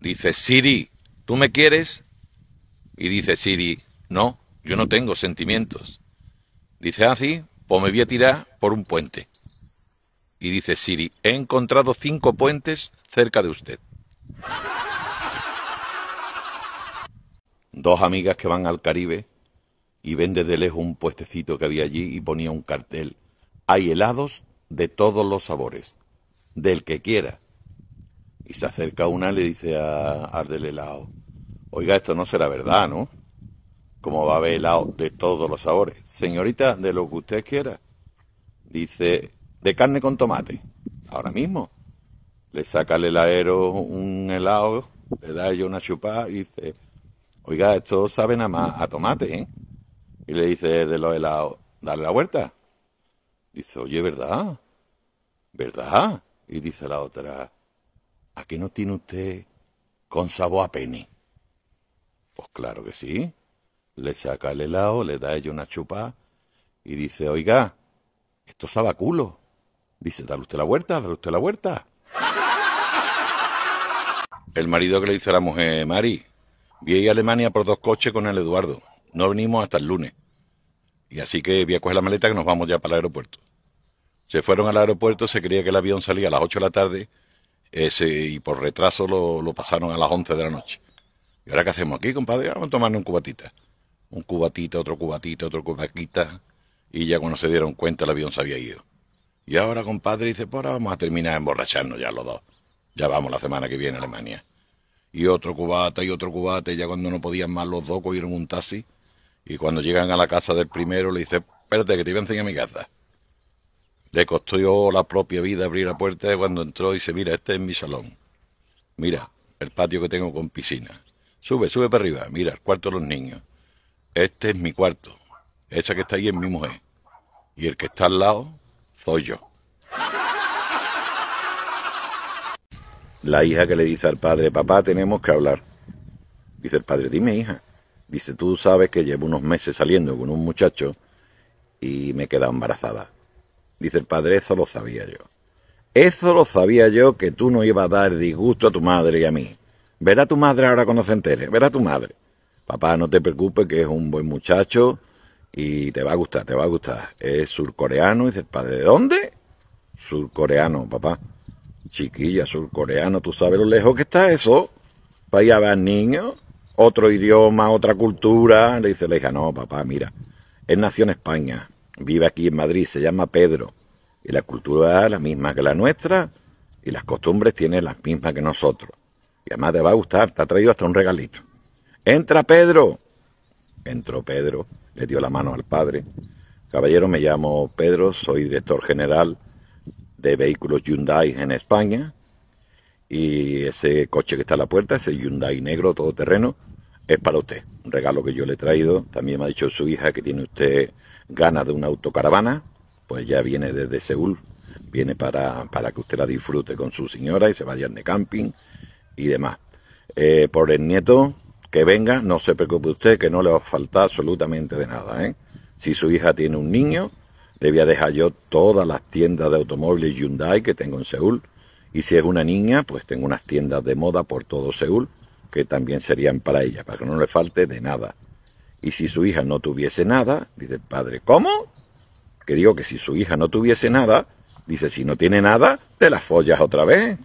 Dice, Siri, ¿tú me quieres? Y dice Siri, no, yo no tengo sentimientos. Dice, ah, sí, pues me voy a tirar por un puente. Y dice Siri, he encontrado cinco puentes cerca de usted. Dos amigas que van al Caribe y ven desde lejos un puestecito que había allí y ponía un cartel. Hay helados de todos los sabores, del que quiera. Y se acerca una y le dice a, al del helado, oiga, esto no será verdad, ¿no? Como va a haber helado de todos los sabores. Señorita, de lo que usted quiera. Dice, de carne con tomate. Ahora mismo. Le saca al heladero un helado, le da yo una chupada y dice, oiga, esto sabe nada más a tomate, ¿eh? Y le dice de los helados, dale la vuelta. Dice, oye, ¿verdad? ¿Verdad? Y dice la otra, ¿A qué no tiene usted con sabor a peni? Pues claro que sí. Le saca el helado, le da ella una chupa y dice, oiga, esto sabe a culo. Dice, dale usted la vuelta, dale usted la vuelta. El marido que le dice a la mujer, Mari, vi a Alemania por dos coches con el Eduardo. No venimos hasta el lunes. Y así que vi a coger la maleta que nos vamos ya para el aeropuerto. Se fueron al aeropuerto, se creía que el avión salía a las 8 de la tarde ese, y por retraso lo, lo, pasaron a las 11 de la noche. ¿Y ahora qué hacemos aquí, compadre? Vamos a tomarnos un cubatita. Un cubatita, otro cubatita, otro cubatita. Y ya cuando se dieron cuenta, el avión se había ido. Y ahora, compadre, dice, pues ahora vamos a terminar de emborracharnos ya los dos. Ya vamos la semana que viene a Alemania. Y otro cubata, y otro cubata, y ya cuando no podían más los dos, cogieron un taxi. Y cuando llegan a la casa del primero, le dice, espérate, que te voy a enseñar mi casa. Le costó la propia vida abrir la puerta cuando entró y dice, mira, este es mi salón. Mira, el patio que tengo con piscina. Sube, sube para arriba. Mira, el cuarto de los niños. Este es mi cuarto. Esa que está ahí es mi mujer. Y el que está al lado soy yo. La hija que le dice al padre, papá, tenemos que hablar. Dice el padre, dime hija. Dice, tú sabes que llevo unos meses saliendo con un muchacho y me he quedado embarazada. Dice el padre, eso lo sabía yo. Eso lo sabía yo que tú no ibas a dar disgusto a tu madre y a mí. Verá tu madre ahora cuando se entere, verá tu madre. Papá, no te preocupes que es un buen muchacho y te va a gustar, te va a gustar. Es surcoreano, dice el padre. ¿De dónde? Surcoreano, papá. Chiquilla, surcoreano, ¿tú sabes lo lejos que está eso? Para allá ver niño, otro idioma, otra cultura. Le dice la hija, no, papá, mira, él nació en España, vive aquí en Madrid, se llama Pedro, y la cultura es la misma que la nuestra, y las costumbres tiene las mismas que nosotros. Y además te va a gustar, te ha traído hasta un regalito. ¡Entra Pedro! Entró Pedro, le dio la mano al padre. Caballero, me llamo Pedro, soy director general de vehículos Hyundai en España. Y ese coche que está a la puerta, ese Hyundai negro todoterreno, es para usted regalo que yo le he traído. También me ha dicho su hija que tiene usted ganas de una autocaravana, pues ya viene desde Seúl, viene para, para que usted la disfrute con su señora y se vayan de camping y demás. Eh, por el nieto, que venga, no se preocupe usted, que no le va a faltar absolutamente de nada. ¿eh? Si su hija tiene un niño, le voy a dejar yo todas las tiendas de automóviles Hyundai que tengo en Seúl. Y si es una niña, pues tengo unas tiendas de moda por todo Seúl que también serían para ella, para que no le falte de nada. Y si su hija no tuviese nada, dice el padre, ¿cómo? Que digo que si su hija no tuviese nada, dice, si no tiene nada, de las follas otra vez.